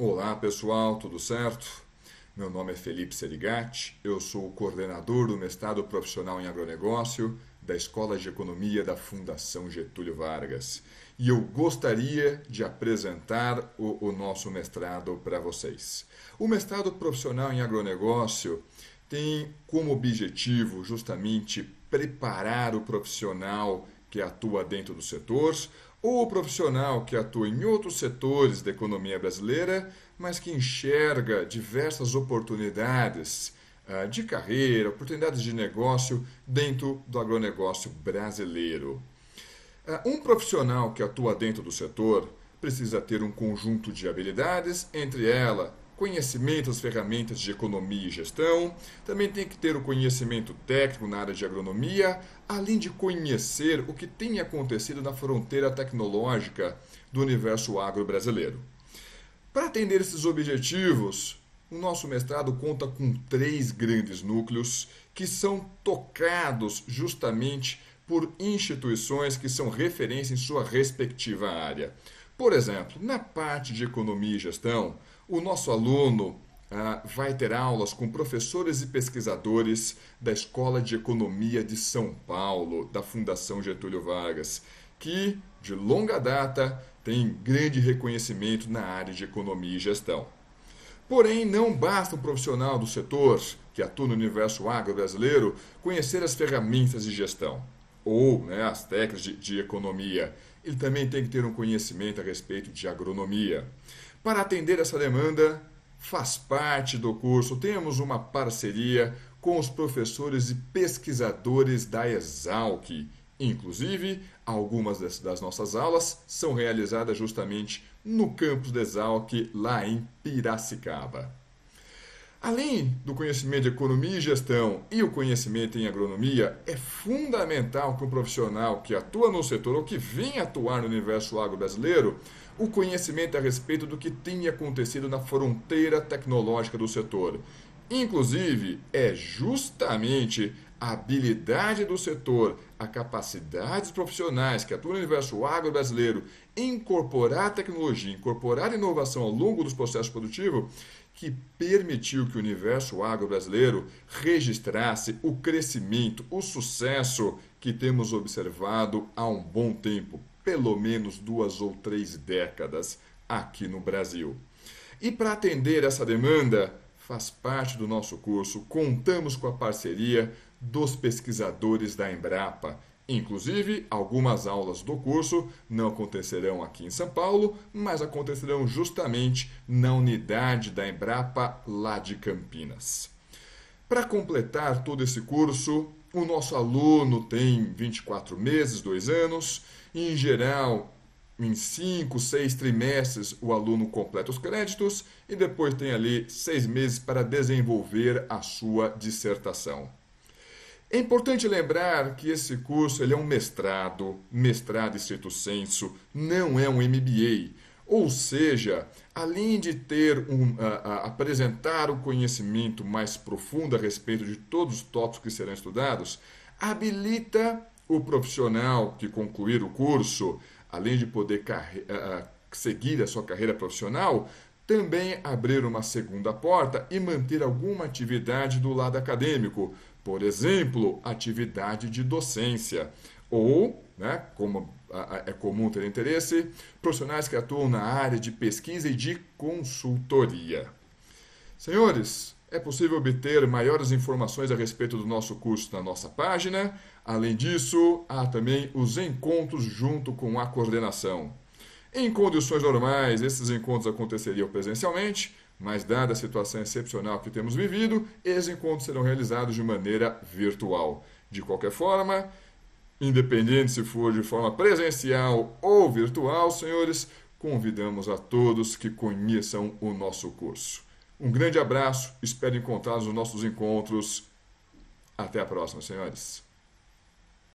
Olá pessoal, tudo certo? Meu nome é Felipe Serigatti, eu sou o coordenador do mestrado profissional em agronegócio da Escola de Economia da Fundação Getúlio Vargas e eu gostaria de apresentar o, o nosso mestrado para vocês. O mestrado profissional em agronegócio tem como objetivo justamente preparar o profissional que atua dentro dos setores ou o profissional que atua em outros setores da economia brasileira, mas que enxerga diversas oportunidades ah, de carreira, oportunidades de negócio dentro do agronegócio brasileiro. Ah, um profissional que atua dentro do setor precisa ter um conjunto de habilidades, entre elas conhecimento das ferramentas de economia e gestão, também tem que ter o conhecimento técnico na área de agronomia, além de conhecer o que tem acontecido na fronteira tecnológica do universo agro-brasileiro. Para atender esses objetivos, o nosso mestrado conta com três grandes núcleos que são tocados justamente por instituições que são referência em sua respectiva área. Por exemplo, na parte de economia e gestão, o nosso aluno ah, vai ter aulas com professores e pesquisadores da Escola de Economia de São Paulo, da Fundação Getúlio Vargas, que, de longa data, tem grande reconhecimento na área de economia e gestão. Porém, não basta um profissional do setor que atua no universo agro-brasileiro conhecer as ferramentas de gestão ou né, as técnicas de, de economia ele também tem que ter um conhecimento a respeito de agronomia. Para atender essa demanda, faz parte do curso, temos uma parceria com os professores e pesquisadores da Exalc. Inclusive, algumas das nossas aulas são realizadas justamente no campus da Exalc, lá em Piracicaba. Além do conhecimento de economia e gestão e o conhecimento em agronomia, é fundamental que o um profissional que atua no setor ou que vem atuar no universo agro-brasileiro o conhecimento a respeito do que tem acontecido na fronteira tecnológica do setor. Inclusive, é justamente a habilidade do setor, a capacidade dos profissionais que atuam no universo agro brasileiro incorporar tecnologia, incorporar inovação ao longo dos processos produtivos, que permitiu que o universo agro-brasileiro registrasse o crescimento, o sucesso que temos observado há um bom tempo pelo menos duas ou três décadas aqui no Brasil. E para atender essa demanda, faz parte do nosso curso, contamos com a parceria dos pesquisadores da Embrapa Inclusive, algumas aulas do curso não acontecerão aqui em São Paulo, mas acontecerão justamente na unidade da Embrapa lá de Campinas. Para completar todo esse curso, o nosso aluno tem 24 meses, 2 anos, e em geral, em 5, 6 trimestres, o aluno completa os créditos e depois tem ali 6 meses para desenvolver a sua dissertação. É importante lembrar que esse curso ele é um mestrado, mestrado certo senso, não é um MBA. Ou seja, além de ter um, apresentar um conhecimento mais profundo a respeito de todos os tópicos que serão estudados, habilita o profissional que concluir o curso, além de poder seguir a sua carreira profissional, também abrir uma segunda porta e manter alguma atividade do lado acadêmico por exemplo, atividade de docência ou, né, como é comum ter interesse, profissionais que atuam na área de pesquisa e de consultoria. Senhores, é possível obter maiores informações a respeito do nosso curso na nossa página. Além disso, há também os encontros junto com a coordenação. Em condições normais, esses encontros aconteceriam presencialmente, mas, dada a situação excepcional que temos vivido, esses encontros serão realizados de maneira virtual. De qualquer forma, independente se for de forma presencial ou virtual, senhores, convidamos a todos que conheçam o nosso curso. Um grande abraço, espero encontrá-los nos nossos encontros. Até a próxima, senhores.